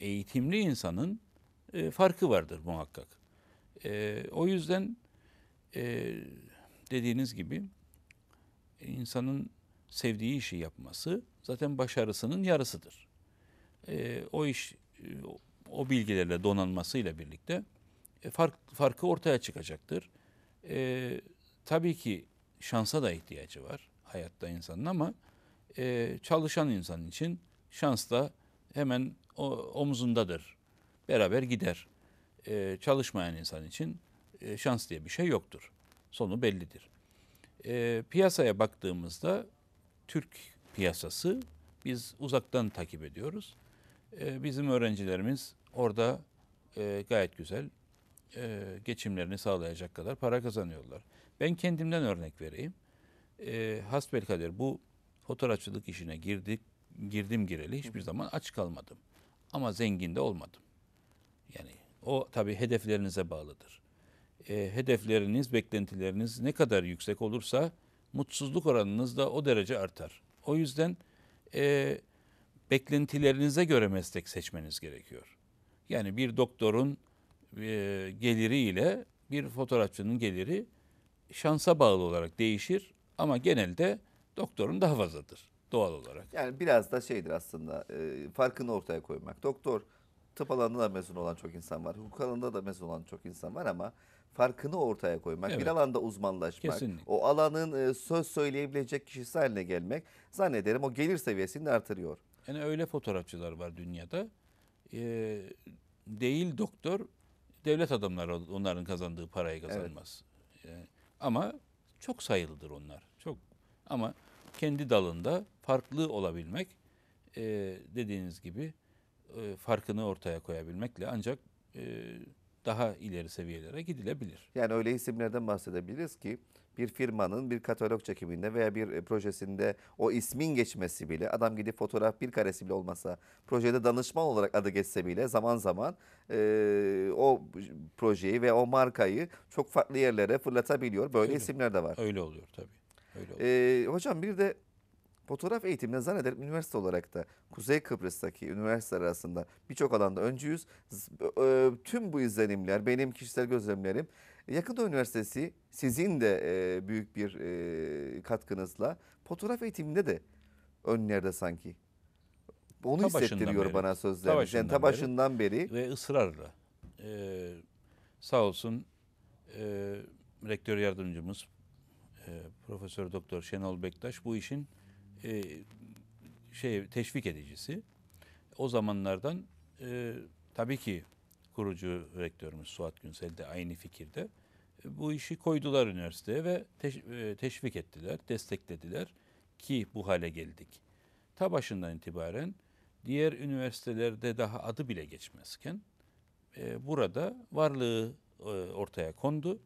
eğitimli insanın e, farkı vardır muhakkak. E, o yüzden e, dediğiniz gibi insanın sevdiği işi yapması zaten başarısının yarısıdır. E, o iş o bilgilerle donanmasıyla birlikte e, fark, farkı ortaya çıkacaktır. E, tabii ki şansa da ihtiyacı var hayatta insanın ama e, çalışan insan için şans da hemen o, omuzundadır. Beraber gider. E, çalışmayan insan için e, şans diye bir şey yoktur. Sonu bellidir. E, piyasaya baktığımızda Türk piyasası biz uzaktan takip ediyoruz. E, bizim öğrencilerimiz orada e, gayet güzel e, geçimlerini sağlayacak kadar para kazanıyorlar. Ben kendimden örnek vereyim. E, hasbelkader bu fotoğrafçılık işine girdik girdim gireli hiçbir zaman aç kalmadım. Ama zengin de olmadım. Yani o tabii hedeflerinize bağlıdır. E, hedefleriniz, beklentileriniz ne kadar yüksek olursa mutsuzluk oranınız da o derece artar. O yüzden e, beklentilerinize göre meslek seçmeniz gerekiyor. Yani bir doktorun e, geliri ile bir fotoğrafçının geliri şansa bağlı olarak değişir ama genelde doktorun daha fazladır doğal olarak. Yani biraz da şeydir aslında e, farkını ortaya koymak. Doktor tıp alanında da mezun olan çok insan var. Hukuk alanında da mezun olan çok insan var ama farkını ortaya koymak, evet. bir alanda uzmanlaşmak, Kesinlikle. o alanın e, söz söyleyebilecek kişisi haline gelmek zannederim o gelir seviyesini artırıyor. Yani öyle fotoğrafçılar var dünyada. Ee, değil doktor, devlet adamları onların kazandığı parayı kazanmaz. Evet. Ee, ama çok sayılıdır onlar. Çok ama kendi dalında farklı olabilmek e, dediğiniz gibi e, farkını ortaya koyabilmekle ancak e, daha ileri seviyelere gidilebilir. Yani öyle isimlerden bahsedebiliriz ki bir firmanın bir katalog çekiminde veya bir e, projesinde o ismin geçmesi bile adam gidip fotoğraf bir karesi bile olmasa projede danışman olarak adı geçse bile zaman zaman e, o projeyi ve o markayı çok farklı yerlere fırlatabiliyor. Böyle öyle. isimler de var. Öyle oluyor tabii. Öyle oluyor. Ee, hocam bir de Fotoğraf eğitimine zannederim üniversite olarak da Kuzey Kıbrıs'taki üniversiteler arasında birçok alanda öncüyüz. Tüm bu izlenimler, benim kişisel gözlemlerim Yakında Üniversitesi sizin de e, büyük bir e, katkınızla fotoğraf eğitiminde de önlerde sanki. Onu ta hissettiriyor bana sözleriniz. Ta yani ta başından beri. beri. Ve ısrarla. Ee, sağ olsun e, rektör yardımcımız e, Profesör Doktor Şenol Bektaş bu işin e, şey teşvik edicisi. O zamanlardan e, tabii ki kurucu rektörümüz Suat Günsel de aynı fikirde. E, bu işi koydular üniversiteye ve e, teşvik ettiler, desteklediler ki bu hale geldik. Ta başından itibaren diğer üniversitelerde daha adı bile geçmezken e, burada varlığı ortaya kondu